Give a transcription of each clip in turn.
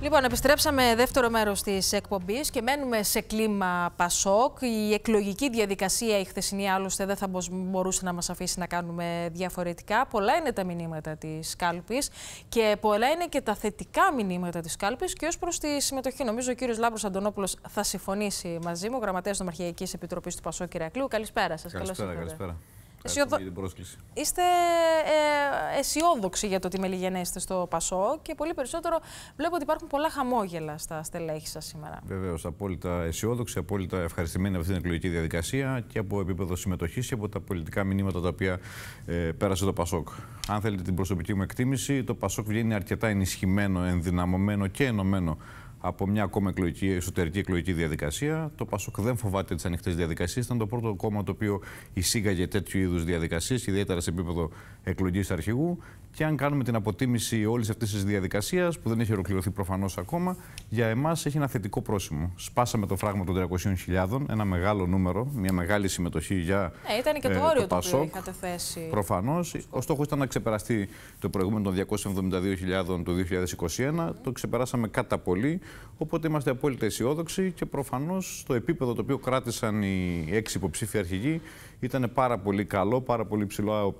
Λοιπόν, επιστρέψαμε δεύτερο μέρος της εκπομπής και μένουμε σε κλίμα Πασόκ. Η εκλογική διαδικασία η χθεσινή άλλωστε δεν θα μπορούσε να μας αφήσει να κάνουμε διαφορετικά. Πολλά είναι τα μηνύματα της κάλπης και πολλά είναι και τα θετικά μηνύματα της κάλπης και ως προς τη συμμετοχή. Νομίζω ο κύριος Λάμπρος Αντωνόπουλος θα συμφωνήσει μαζί μου, γραμματέας Νομαρχιακής Επιτροπής του Πασόκ Ακλίου. Καλησπέρα σας. Καλησπέρα, Καλησπέρα για την πρόσκληση. Είστε ε, αισιόδοξοι για το ότι μελιγενέστε στο Πασό και πολύ περισσότερο βλέπω ότι υπάρχουν πολλά χαμόγελα στα στελέχη σας σήμερα. Βεβαίως, απόλυτα αισιόδοξοι, απόλυτα ευχαριστημένοι από αυτή την εκλογική διαδικασία και από επίπεδο συμμετοχής και από τα πολιτικά μηνύματα τα οποία ε, πέρασε το Πασόκ. Αν θέλετε την προσωπική μου εκτίμηση, το Πασόκ βγαίνει αρκετά ενισχυμένο, ενδυναμωμένο και ενωμένο από μια ακόμα εκλογική, εσωτερική εκλογική διαδικασία. Το Πασόκ δεν φοβάται τις ανοιχτές διαδικασίες. Ήταν το πρώτο κόμμα το οποίο εισήγαγε τέτοιου είδους διαδικασίες, ιδιαίτερα σε επίπεδο εκλογής αρχηγού. Και αν κάνουμε την αποτίμηση όλης αυτής της διαδικασίας, που δεν έχει ολοκληρωθεί προφανώς ακόμα, για εμάς έχει ένα θετικό πρόσημο. Σπάσαμε το φράγμα των 300.000, ένα μεγάλο νούμερο, μια μεγάλη συμμετοχή για. Ναι, ήταν και το ε, όριο το, οποίο είχατε θέσει. Προφανώς. Ο στόχος ήταν να ξεπεραστεί το προηγούμενο των 272.000 το 2021. Το ξεπεράσαμε κατά πολύ. Οπότε είμαστε απόλυτα αισιόδοξοι και προφανώς το επίπεδο το οποίο κράτησαν οι έξι υποψήφοι αρχηγοί ήταν πάρα πολύ καλό, πάρα πολύ ψηλό ο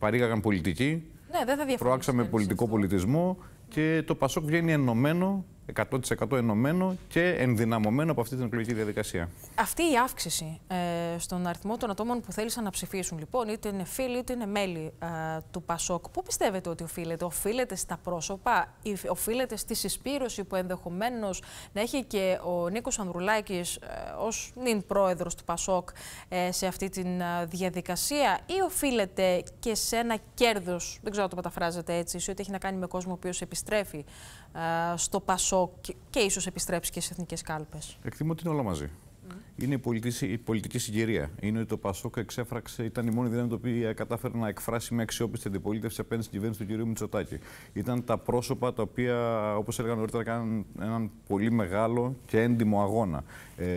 παρήγαγαν πολιτική. Ναι, Προάξαμε πολιτικό πολιτισμό και το Πασόκ βγαίνει ενωμένο 100% ενωμένο και ενδυναμωμένο από αυτή την εκλογική διαδικασία. Αυτή η αύξηση ε, στον αριθμό των ατόμων που θέλησαν να ψηφίσουν, λοιπόν, είτε είναι φίλοι είτε είναι μέλη ε, του ΠΑΣΟΚ, πού πιστεύετε ότι οφείλεται, οφείλεται στα πρόσωπα, ή οφείλεται στη συσπήρωση που ενδεχομένως να έχει και ο Νίκος Ανδρουλάκης ε, ως νυν πρόεδρος του ΠΑΣΟΚ ε, σε αυτή τη διαδικασία, ή οφείλεται και σε ένα κέρδος, δεν ξέρω αν το μεταφράζεται έτσι, ότι έχει να κάνει με κόσμο ο οποίος επιστρέφει στο ΠΑΣΟΚ και, και ίσως επιστρέψει και στις εθνικές κάλπες. Εκτιμώ ότι είναι όλα μαζί είναι η πολιτική, η πολιτική συγκυρία. Είναι ότι το Πασόκ εξέφραξε, ήταν η μόνη δύναμη που κατάφερε να εκφράσει με αξιόπιστη αντιπολίτευση απέναντι στην κυβέρνηση του κ. Μητσοτάκη. Ήταν τα πρόσωπα τα οποία, όπως έλεγα νωρίτερα, κάναν έναν πολύ μεγάλο και έντιμο αγώνα. Ε,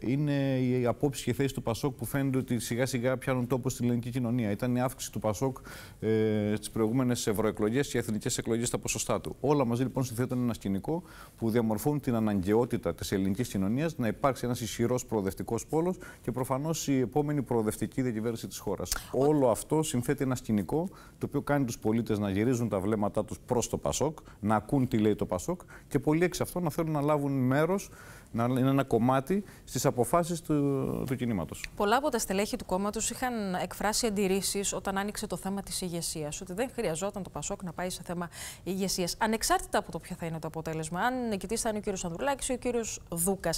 είναι οι απόψει και θέσει του Πασόκ που φαίνεται ότι σιγά σιγά πιάνουν τόπο στην ελληνική κοινωνία. Ήταν η αύξηση του Πασόκ ε, στις προηγούμενες ευρωεκλογές και εθνικές εκλογές στα ποσοστά του. Όλα μαζί λοιπόν συνθέτουν ένα σκηνικό που διαμορφώνουν την αναγκαιότητα της ελληνικής κοινωνίας να υπάρξει ένας ισχυρός ισχυρό προοδευτικός πόλος και προφανώς η επόμενη προοδευτική διακυβέρνηση της χώρας. Όλο αυτό συνθέτει ένα σκηνικό το οποίο κάνει τους πολίτες να γυρίζουν τα βλέμματά τους προς το Πασόκ, να ακούν τι λέει το Πασόκ και πολλοί εξ αυτών να θέλουν να λάβουν μέρος να είναι ένα κομμάτι στις αποφάσεις του, του κινήματος. Πολλά από τα στελέχη του κόμματος είχαν εκφράσει αντιρρήσεις όταν άνοιξε το θέμα της ηγεσίας. Ότι δεν χρειαζόταν το Πασόκ να πάει σε θέμα ηγεσίας. Ανεξάρτητα από το ποιο θα είναι το αποτέλεσμα, αν νικητής θα ο κύριος Ανδρουλάκης ή ο κύριος Δούκας.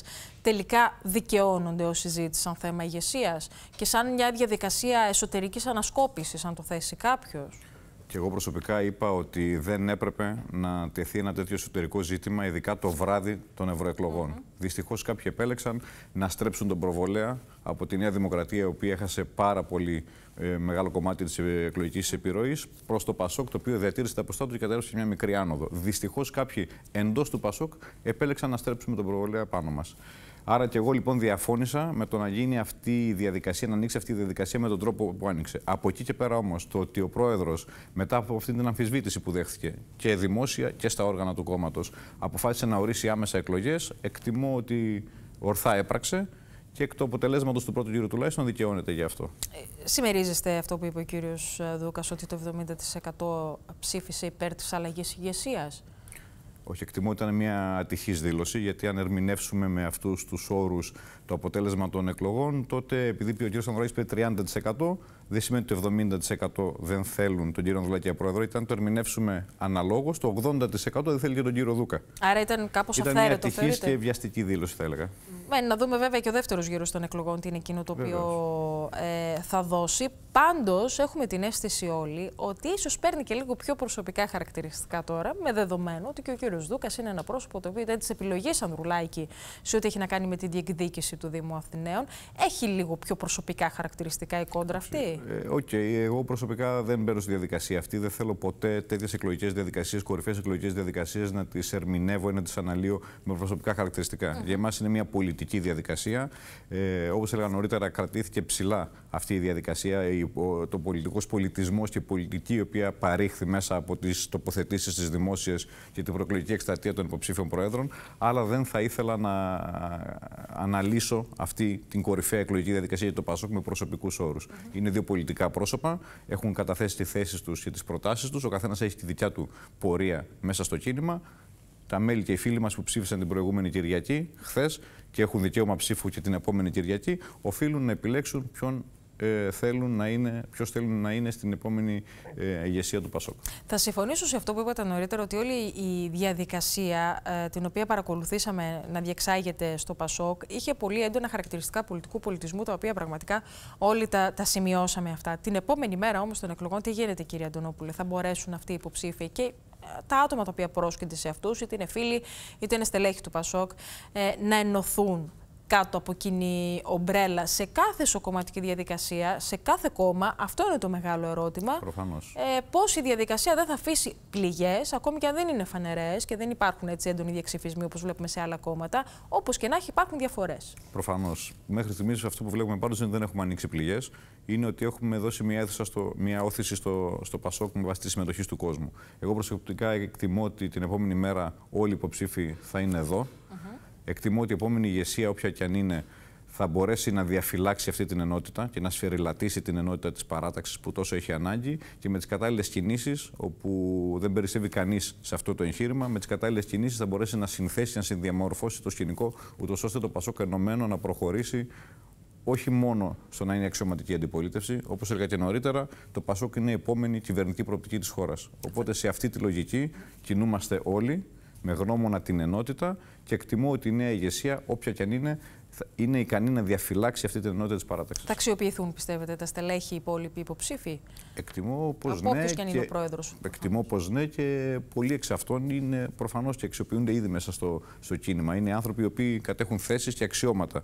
Τελικά δικαιώνονται όσοι ζήτησαν θέμα ηγεσίας και σαν μια διαδικασία εσωτερικής ανασκόπησης, αν το θέσει κάποιος. Και εγώ προσωπικά είπα ότι δεν έπρεπε να τεθεί ένα τέτοιο εσωτερικό ζήτημα, ειδικά το βράδυ των ευρωεκλογών. Mm Δυστυχώς κάποιοι επέλεξαν να στρέψουν τον προβολέα από τη Νέα Δημοκρατία, η οποία έχασε πάρα πολύ ε, μεγάλο κομμάτι της ε, εκλογικής επιρροής, προς το Πασόκ, το οποίο διατήρησε τα ποστά του και κατέρευσε μια μικρή άνοδο. Δυστυχώς κάποιοι εντός του Πασόκ επέλεξαν να στρέψουμε τον προβολέα πάνω μας. Άρα και εγώ λοιπόν διαφώνησα με το να γίνει αυτή η διαδικασία, να ανοίξει αυτή η διαδικασία με τον τρόπο που άνοιξε. Από εκεί και πέρα όμως, το ότι ο πρόεδρος μετά από αυτή την αμφισβήτηση που δέχθηκε και δημόσια και στα όργανα του κόμματος αποφάσισε να ορίσει άμεσα εκλογές, εκτιμώ ότι ορθά έπραξε και εκ του αποτελέσματος του πρώτου γύρου τουλάχιστον δικαιώνεται γι' αυτό. Ε, συμμερίζεστε αυτό που είπε ο κύριος ε, Δούκας, ότι το 70% ψήφισε υπέρ της αλλαγής ηγεσίας. Όχι, εκτιμώ ήταν μια ατυχής δήλωση, γιατί αν ερμηνεύσουμε με αυτούς τους όρους το αποτέλεσμα των εκλογών, τότε επειδή ο κ. Ανδρουλάκης πήρε 30%, δεν σημαίνει ότι το 70% δεν θέλουν τον κύριο Ανδρουλάκη για πρόεδρο. Ήταν το ερμηνεύσουμε αναλόγως, το 80% δεν θέλει και τον κύριο Δούκα. Άρα ήταν κάπως αυθαίρετο. Ήταν μια ατυχή και βιαστική δήλωση, θα έλεγα. Μένει να δούμε βέβαια και ο δεύτερος γύρος των εκλογών τι είναι εκείνο το οποίο ε, θα δώσει. Πάντως, έχουμε την αίσθηση όλοι ότι ίσως παίρνει και λίγο πιο προσωπικά χαρακτηριστικά τώρα, με δεδομένο ότι και ο κύριος Δούκας είναι ένα πρόσωπο το οποίο ήταν της επιλογής Ανδρουλάκη σε ό,τι έχει να κάνει με τη διεκδίκηση του Δήμου Αθηναίων. Έχει λίγο πιο προσωπικά χαρακτηριστικά η κόντρα αυτή. Οκ, ε, εγώ προσωπικά δεν μπαίνω στη διαδικασία αυτή. Δεν θέλω ποτέ τέτοιες εκλογικές διαδικασίες, κορυφαίες εκλογικές διαδικασίες να τις ερμηνεύω ή να τις αναλύω με προσωπικά χαρακτηριστικά. Για εμάς είναι μια πολιτική διαδικασία. Ε, Όπως έλεγα νωρίτερα, κρατήθηκε ψηλά αυτή η διαδικασία, η το πολιτικός πολιτισμός και η πολιτική η οποία παρήχθη μέσα από τις τοποθετήσεις της δημόσιας και την προεκλογική εκστρατεία των υποψήφιων προέδρων, αλλά δεν θα ήθελα να αναλύσω αυτή την κορυφαία εκλογική διαδικασία για το ΠΑΣΟΚ με προσωπικούς όρους. Είναι δύο πολιτικά πρόσωπα, έχουν καταθέσει τις θέσεις τους και τις προτάσεις τους. ο καθένας έχει τη δικιά του πορεία μέσα στο κίνημα. Τα μέλη και οι φίλοι μας που ψήφισαν την προηγούμενη Κυριακή, χθες, και έχουν δικαίωμα ψήφου και την επόμενη Κυριακή, οφείλουν να επιλέξουν ποιον ε, θέλουν να είναι, ποιος θέλουν να είναι στην επόμενη ε, ηγεσία του ΠΑΣΟΚ. Θα συμφωνήσω σε αυτό που είπατε νωρίτερα, ότι όλη η διαδικασία ε, την οποία παρακολουθήσαμε να διεξάγεται στο ΠΑΣΟΚ είχε πολύ έντονα χαρακτηριστικά πολιτικού πολιτισμού, τα οποία πραγματικά όλοι τα, σημειώσαμε αυτά. Την επόμενη μέρα όμως των εκλογών, τι γίνεται κύριε Αντωνόπουλε, θα μπορέσουν αυτοί οι υποψήφοι και ε, τα άτομα τα οποία πρόσκειται σε αυτούς, είτε είναι φίλοι, είτε είναι στελέχοι του ΠΑΣΟΚ, ε, να ενωθούν κάτω από κοινή ομπρέλα σε κάθε σοκομματική διαδικασία, σε κάθε κόμμα. Αυτό είναι το μεγάλο ερώτημα. Προφανώς. Ε, πώς η διαδικασία δεν θα αφήσει πληγές, ακόμη και αν δεν είναι φανερές και δεν υπάρχουν έτσι έντονοι διαξυφισμοί όπως βλέπουμε σε άλλα κόμματα, όπως και να έχει υπάρχουν διαφορές. Προφανώς. Μέχρι στιγμής αυτό που βλέπουμε πάντως είναι ότι δεν έχουμε ανοίξει πληγές. Είναι ότι έχουμε δώσει μια, αίθουσα στο, μια όθηση στο, στο Πασόκ με βάση τη συμμετοχή του κόσμου. Εγώ προσωπικά εκτιμώ ότι την επόμενη μέρα όλοι οι υποψήφοι θα είναι εδώ. Uh Εκτιμώ ότι η επόμενη ηγεσία, όποια και αν είναι, θα μπορέσει να διαφυλάξει αυτή την ενότητα και να σφαιριλατήσει την ενότητα της παράταξης που τόσο έχει ανάγκη και με τις κατάλληλες κινήσεις, όπου δεν περισσεύει κανείς σε αυτό το εγχείρημα, με τις κατάλληλες κινήσεις θα μπορέσει να συνθέσει, να συνδιαμορφώσει το σκηνικό, ούτως ώστε το Πασόκ ενωμένο να προχωρήσει όχι μόνο στο να είναι αξιωματική αντιπολίτευση, όπως έλεγα και νωρίτερα, το Πασόκ είναι η επόμενη κυβερνητική προοπτική της χώρας. Οπότε σε αυτή τη λογική κινούμαστε όλοι με γνώμονα την ενότητα και εκτιμώ ότι η νέα ηγεσία, όποια και αν είναι, είναι ικανή να διαφυλάξει αυτή την ενότητα της παράταξης. Θα αξιοποιηθούν, πιστεύετε, τα στελέχη οι υπόλοιποι υποψήφοι. Εκτιμώ πως ναι. και αν είναι ο πρόεδρος. Εκτιμώ πως ναι και πολλοί εξ αυτών είναι προφανώς και αξιοποιούνται ήδη μέσα στο, στο κίνημα. Είναι άνθρωποι οι οποίοι κατέχουν θέσεις και αξιώματα.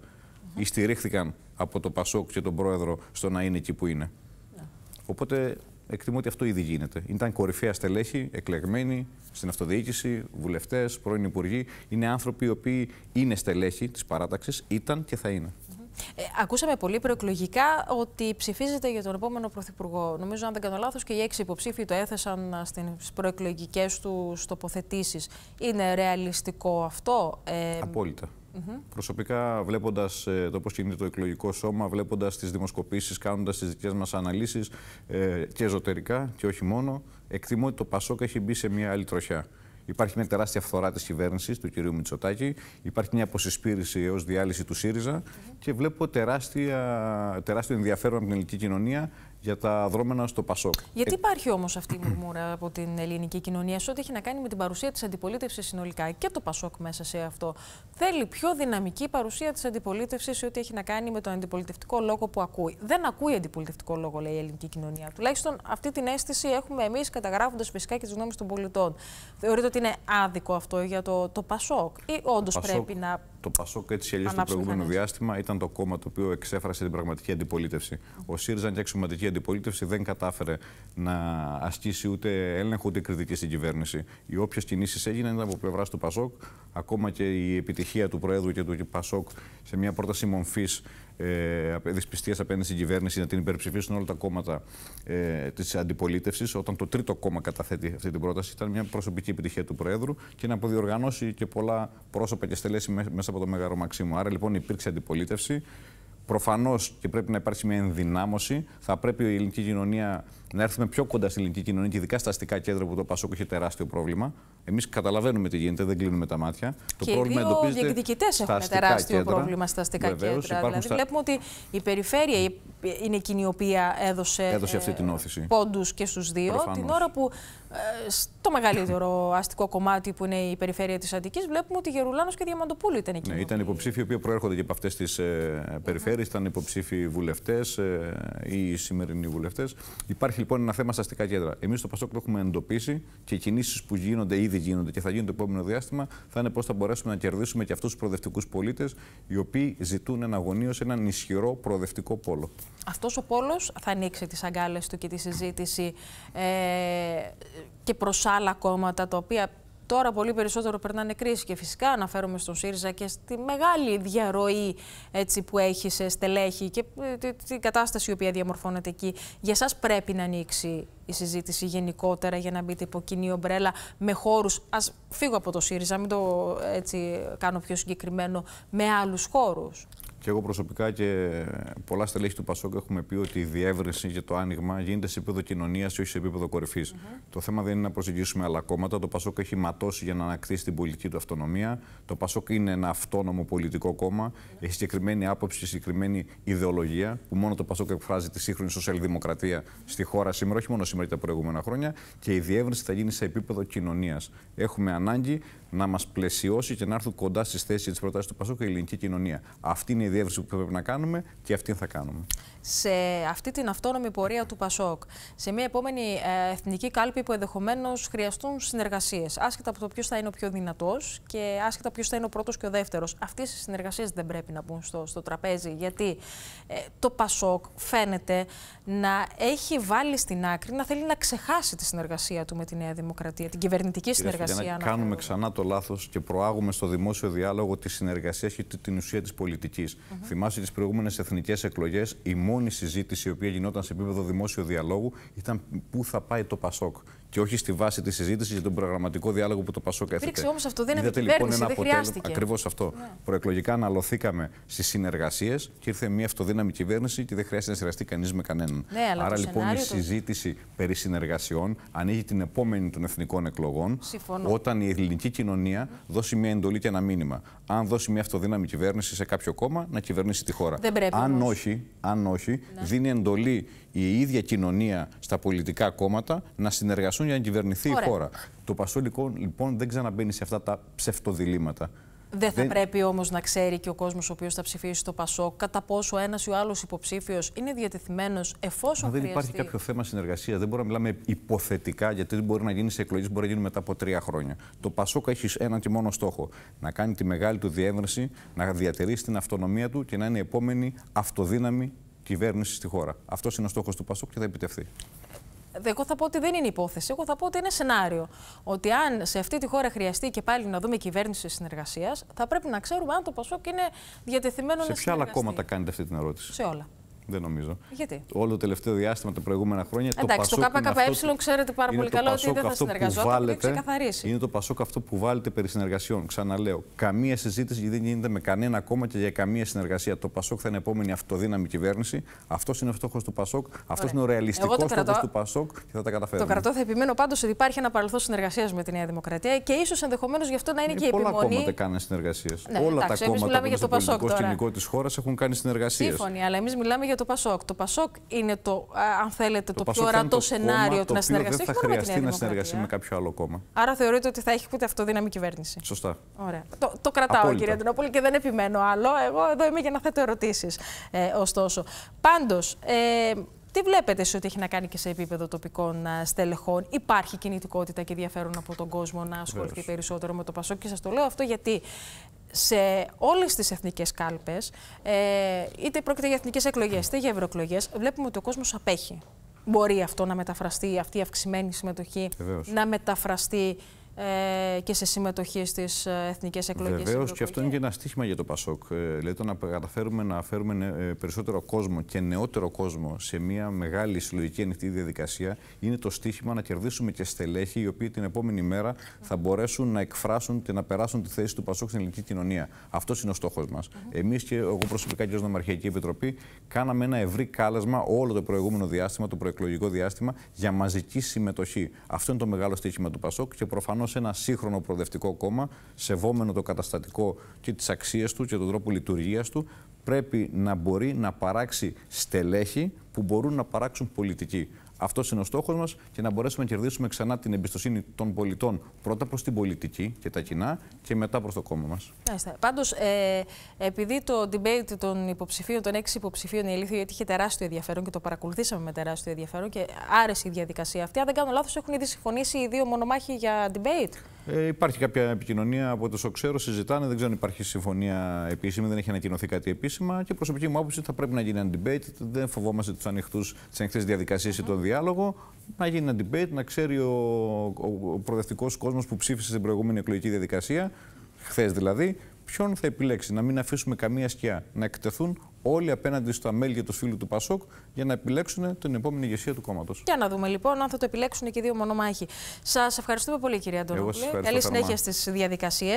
Mm από το Πασόκ και τον πρόεδρο στο να είναι εκεί που είναι. Ναι. Οπότε εκτιμώ ότι αυτό ήδη γίνεται. Ήταν κορυφαία στελέχη, εκλεγμένη στην αυτοδιοίκηση, βουλευτές, πρώην υπουργοί. Είναι άνθρωποι οι οποίοι είναι στελέχη της παράταξης, ήταν και θα είναι. Ε, ακούσαμε πολύ προεκλογικά ότι ψηφίζεται για τον επόμενο Πρωθυπουργό. Νομίζω, αν δεν κάνω λάθος, και οι έξι υποψήφοι το έθεσαν ε, στις προεκλογικές τους τοποθετήσεις. Είναι ρεαλιστικό αυτό, ε, Απόλυτα. Προσωπικά, βλέποντας ε, το πώς κινείται το εκλογικό σώμα, βλέποντας τις δημοσκοπήσεις, κάνοντας τις δικές μας αναλύσεις ε, και εσωτερικά και όχι μόνο, εκτιμώ ότι το Πασόκ έχει μπει σε μια άλλη τροχιά. Υπάρχει μια τεράστια φθορά της κυβέρνησης του κυρίου Μητσοτάκη, υπάρχει μια αποσυσπήρηση έως διάλυση του ΣΥΡΙΖΑ και βλέπω τεράστια, τεράστιο ενδιαφέρον από την ελληνική κοινωνία για τα δρόμενα στο Πασόκ. Γιατί ε, υπάρχει όμως αυτή η μουρμούρα από την ελληνική κοινωνία σε ό,τι έχει να κάνει με την παρουσία της αντιπολίτευσης συνολικά και το Πασόκ μέσα σε αυτό. Θέλει πιο δυναμική παρουσία της αντιπολίτευσης σε ό,τι έχει να κάνει με τον αντιπολιτευτικό λόγο που ακούει. Δεν ακούει αντιπολιτευτικό λόγο, λέει η ελληνική κοινωνία. Τουλάχιστον αυτή την αίσθηση έχουμε εμείς καταγράφοντας φυσικά και τις γνώμες των πολιτών. Θεωρείτε ότι είναι άδικο αυτό για το, το Πασόκ, ή όντως πρέπει να το Πασόκ έτσι αλλιώς το προηγούμενο διάστημα ήταν το κόμμα το οποίο εξέφρασε την πραγματική αντιπολίτευση. Ο ΣΥΡΙΖΑ και η αξιωματική αντιπολίτευση δεν κατάφερε να ασκήσει ούτε έλεγχο ούτε κριτική στην κυβέρνηση. Οι όποιες κινήσεις έγιναν ήταν από πλευράς του Πασόκ. Ακόμα και η επιτυχία του Προέδρου και του Πασόκ σε μια πρόταση μορφής ε, δυσπιστίας απέναντι στην κυβέρνηση να την υπερψηφίσουν όλα τα κόμματα ε, της αντιπολίτευσης. Όταν το τρίτο κόμμα καταθέτει αυτή την πρόταση, ήταν μια προσωπική επιτυχία του Προέδρου και να αποδιοργανώσει και πολλά πρόσωπα και στελέσει μέσα από το Μέγαρο Μαξίμου. Άρα λοιπόν υπήρξε αντιπολίτευση. Προφανώς και πρέπει να υπάρξει μια ενδυνάμωση. Θα πρέπει η ελληνική κοινωνία να έρθουμε πιο κοντά στην ελληνική κοινωνία και ειδικά στα αστικά κέντρα που το Πασόκ έχει τεράστιο πρόβλημα. Εμείς καταλαβαίνουμε τι γίνεται, δεν κλείνουμε τα μάτια. Και το οι πρόβλημα δύο διεκδικητέ έχουν τεράστιο κέντρα. πρόβλημα στα αστικά Βεβαίως, κέντρα. Δηλαδή, στα... βλέπουμε ότι η περιφέρεια είναι εκείνη η οποία έδωσε, έδωσε αυτή ε, την όθηση. πόντους και στους δύο. Προφανώς. Την ώρα που ε, στο μεγαλύτερο αστικό κομμάτι που είναι η περιφέρεια της Αττικής βλέπουμε ότι Γερουλάνος και Διαμαντοπούλου ήταν εκείνοι. Ναι, ήταν υποψήφοι που οποίοι προέρχονται και από αυτές τις ε, περιφέρειες, ήταν υποψήφοι βουλευτές ή σημερινοί βουλευτές λοιπόν ένα θέμα στα αστικά κέντρα. Εμείς στο Πασόκ το έχουμε εντοπίσει και οι κινήσεις που γίνονται, ήδη γίνονται και θα γίνουν το επόμενο διάστημα, θα είναι πώς θα μπορέσουμε να κερδίσουμε και αυτούς τους προοδευτικούς πολίτες, οι οποίοι ζητούν σε έναν ισχυρό προοδευτικό πόλο. Αυτός ο πόλος θα ανοίξει τις αγκάλες του και τη συζήτηση ε, και προς άλλα κόμματα τα οποία Τώρα πολύ περισσότερο περνάνε κρίση και φυσικά αναφέρομαι στον ΣΥΡΙΖΑ και στη μεγάλη διαρροή έτσι, που έχει σε στελέχη και ε, την κατάσταση η οποία διαμορφώνεται εκεί. Για σας πρέπει να ανοίξει η συζήτηση γενικότερα για να μπείτε υπό κοινή ομπρέλα με χώρους, ας φύγω από το ΣΥΡΙΖΑ, μην το έτσι, κάνω πιο συγκεκριμένο, με άλλους χώρους. Και εγώ προσωπικά και πολλά στελέχη του Πασόκ έχουμε πει ότι η διεύρυνση και το άνοιγμα γίνεται σε επίπεδο κοινωνίας και όχι σε επίπεδο κορυφής. Mm -hmm. Το θέμα δεν είναι να προσεγγίσουμε άλλα κόμματα. Το Πασόκ έχει ματώσει για να ανακτήσει την πολιτική του αυτονομία. Το Πασόκ είναι ένα αυτόνομο πολιτικό κόμμα. Mm -hmm. Έχει συγκεκριμένη άποψη και συγκεκριμένη ιδεολογία που μόνο το Πασόκ εκφράζει τη σύγχρονη σοσιαλδημοκρατία στη χώρα σήμερα, όχι μόνο σήμερα και τα προηγούμενα χρόνια. Και η διεύρυνση θα γίνει σε επίπεδο κοινωνίας. Έχουμε ανάγκη να μας πλαισιώσει και να έρθουν κοντά στις θέσεις τη προτάσεις του Πασόκ η ελληνική κοινωνία. Αυτή είναι η διεύρυνση που πρέπει να κάνουμε και αυτήν θα κάνουμε. Σε αυτή την αυτόνομη πορεία του ΠΑΣΟΚ, σε μια επόμενη ε, εθνική κάλπη που ενδεχομένως χρειαστούν συνεργασίες, άσχετα από το ποιος θα είναι ο πιο δυνατός και άσχετα ποιος θα είναι ο πρώτος και ο δεύτερος, αυτές οι συνεργασίες δεν πρέπει να μπουν στο, στο τραπέζι. Γιατί ε, το ΠΑΣΟΚ φαίνεται να έχει βάλει στην άκρη να θέλει να ξεχάσει τη συνεργασία του με τη Νέα Δημοκρατία, την κυβερνητική Κύριε συνεργασία. να κάνουμε ξανά το λάθος και προάγουμε στο δημόσιο διάλογο τη συνεργασία και την ουσία της πολιτικής. -hmm. Θυμάσαι τις προηγούμενες εθνικές εκλογές, η μόνη συζήτηση η οποία γινόταν σε επίπεδο δημόσιο διαλόγου ήταν πού θα πάει το Πασόκ και όχι στη βάση της συζήτησης για τον προγραμματικό διάλογο που το Πασόκ έθετε. Υπήρξε όμως αυτό, δεν είναι λοιπόν, ένα αποτέλεσμα. Ακριβώς αυτό. Ναι. Προεκλογικά αναλωθήκαμε στις συνεργασίες και ήρθε μια αυτοδύναμη κυβέρνηση και δεν χρειάζεται να συνεργαστεί κανείς με κανέναν. Ναι, αλλά Άρα λοιπόν η συζήτηση το... περί συνεργασιών ανοίγει την επόμενη των εθνικών εκλογών όταν η ελληνική κοινωνία δώσει μια εντολή και ένα μήνυμα. Αν δώσει μια αυτοδύναμη κυβέρνηση σε κάποιο κόμμα, να κυβερνήσει τη χώρα. αν, όχι, αν όχι, ναι. δίνει εντολή η ίδια κοινωνία στα πολιτικά κόμματα να συνεργαστούν για να κυβερνηθεί η χώρα. Το Πασόλικο λοιπόν δεν ξαναμπαίνει σε αυτά τα ψευτοδιλήμματα. Δεν θα πρέπει όμως να ξέρει και ο κόσμος ο οποίος θα ψηφίσει στο Πασό κατά πόσο ένας ή ο άλλος υποψήφιος είναι διατεθειμένος εφόσον. Μα δεν υπάρχει κάποιο θέμα συνεργασίας. Δεν μπορούμε να μιλάμε υποθετικά, γιατί δεν μπορεί να γίνει σε εκλογές, μπορεί να γίνει μετά από τρία χρόνια. Το Πασόκ έχει ένα και μόνο στόχο. Να κάνει τη μεγάλη του διεύρυνση, να διατηρήσει την αυτονομία του και να είναι η επόμενη αυτοδύναμη κυβέρνηση στη χώρα. Αυτός είναι ο στόχος του Πασόκ και θα επιτευχθεί. Εγώ θα πω ότι δεν είναι υπόθεση. Εγώ θα πω ότι είναι σενάριο. Ότι αν σε αυτή τη χώρα χρειαστεί και πάλι να δούμε κυβέρνηση συνεργασίας, θα πρέπει να ξέρουμε αν το Πασόκ είναι διατεθειμένο να συνεργαστεί. Σε ποια άλλα κόμματα κάνετε αυτή την ερώτηση. Σε όλα. Δεν νομίζω. Γιατί. Όλο το τελευταίο διάστημα, τα προηγούμενα χρόνια. Εντάξει, το, Πασόκ το ΚΚΕ ξέρετε πάρα πολύ καλά ότι δεν θα συνεργαζόταν. Το Είναι το Πασόκ αυτό που βάλετε περί συνεργασιών. Ξαναλέω, καμία συζήτηση δεν γίνεται με κανένα κόμμα και για καμία συνεργασία. Το Πασόκ θα είναι επόμενη αυτοδύναμη κυβέρνηση. Αυτός είναι ο στόχος του Πασόκ. Αυτός είναι ο ρεαλιστικό το του Πασόκ και θα τα καταφέρουμε. Το κρατώ. Θα επιμένω πάντως ότι υπάρχει ένα παρελθόν συνεργασίας με τη Νέα Δημοκρατία και ίσως ενδεχομένως γι' αυτό να είναι ε, και η επιμονή. Πολλά κόμματα κάνουν συνεργασίες. Ναι, Όλα τα κόμματα που είναι στο πολιτικό της χώρας έχουν κάνει συνεργασίες. Σύμφωνοι, αλλά εμείς μιλάμε για το Πασόκ. Το Πασόκ είναι το, ε, αν θέλετε, το, πιο ορατό σενάριο του να συνεργαστεί. Δεν θα χρειαστεί να συνεργαστεί με κάποιο άλλο κόμμα. Άρα θεωρείτε ότι θα έχει ούτε αυτοδύναμη κυβέρνηση. Σωστά. Ωραία. Το, το κρατάω, Απόλυτα. κύριε και δεν επιμένω άλλο. Εγώ εδώ είμαι για να θέτω ερωτήσεις. Ε, ωστόσο. Πάντως, ε, τι βλέπετε σε ό,τι έχει να κάνει και σε επίπεδο τοπικών ε, στελεχών. Υπάρχει κινητικότητα και ενδιαφέρον από τον κόσμο να ασχοληθεί περισσότερο με το Πασόκ και σας το λέω αυτό γιατί σε όλες τις εθνικές κάλπες, ε, είτε πρόκειται για εθνικές εκλογές είτε για ευρωεκλογές, βλέπουμε ότι ο κόσμος απέχει. Μπορεί αυτό να μεταφραστεί, αυτή η αυξημένη συμμετοχή να μεταφραστεί ε, και σε συμμετοχή στι ε, εθνικέ εκλογέ. Βεβαίω, και αυτό είναι και ένα στίχημα για το ΠΑΣΟΚ. Ε, το να καταφέρουμε να φέρουμε ε, περισσότερο κόσμο και νεότερο κόσμο σε μια μεγάλη συλλογική ανοιχτή διαδικασία είναι το στίχημα να κερδίσουμε και στελέχη οι οποίοι την επόμενη μέρα θα μπορέσουν να εκφράσουν και να περάσουν τη θέση του ΠΑΣΟΚ στην ελληνική κοινωνία. Αυτός είναι ο στόχος μας. Εμείς και εγώ προσωπικά και ως Νομαρχιακή Επιτροπή κάναμε ένα ευρύ κάλεσμα όλο το προηγούμενο διάστημα, το προεκλογικό διάστημα, για μαζική συμμετοχή. Αυτό είναι το μεγάλο στίχημα του ΠΑΣΟΚ και προφανώς σε ένα σύγχρονο προοδευτικό κόμμα, σεβόμενο το καταστατικό και τις αξίες του και τον τρόπο λειτουργίας του, πρέπει να μπορεί να παράξει στελέχη που μπορούν να παράξουν πολιτική. Αυτός είναι ο στόχος μας και να μπορέσουμε να κερδίσουμε ξανά την εμπιστοσύνη των πολιτών πρώτα προς την πολιτική και τα κοινά και μετά προς το κόμμα μας. Πάντως, ε, επειδή το debate των υποψηφίων, των έξι υποψηφίων η ότι είχε τεράστιο ενδιαφέρον και το παρακολουθήσαμε με τεράστιο ενδιαφέρον και άρεσε η διαδικασία αυτή. Αν δεν κάνω λάθος, έχουν ήδη συμφωνήσει οι δύο μονομάχοι για debate. Ε, υπάρχει κάποια επικοινωνία από το ξέρω, συζητάνε. Δεν ξέρω αν υπάρχει συμφωνία επίσημη, δεν έχει ανακοινωθεί κάτι επίσημα. Και προσωπική μου άποψη θα πρέπει να γίνει ένα debate. Δεν φοβόμαστε τις ανοιχτές διαδικασίες ή mm -hmm διάλογο, να γίνει ένα debate, να ξέρει ο, ο, ο προοδευτικός κόσμος που ψήφισε στην προηγούμενη εκλογική διαδικασία, χθες δηλαδή, ποιον θα επιλέξει. Να μην αφήσουμε καμία σκιά. Να εκτεθούν όλοι απέναντι στα μέλη και τους φίλους του Πασόκ για να επιλέξουν την επόμενη ηγεσία του κόμματος. Για να δούμε λοιπόν αν θα το επιλέξουν και οι δύο μονομάχοι. Σας ευχαριστούμε πολύ, κυρία Αντωνόπουλη. Καλή συνέχεια στις διαδικασίες.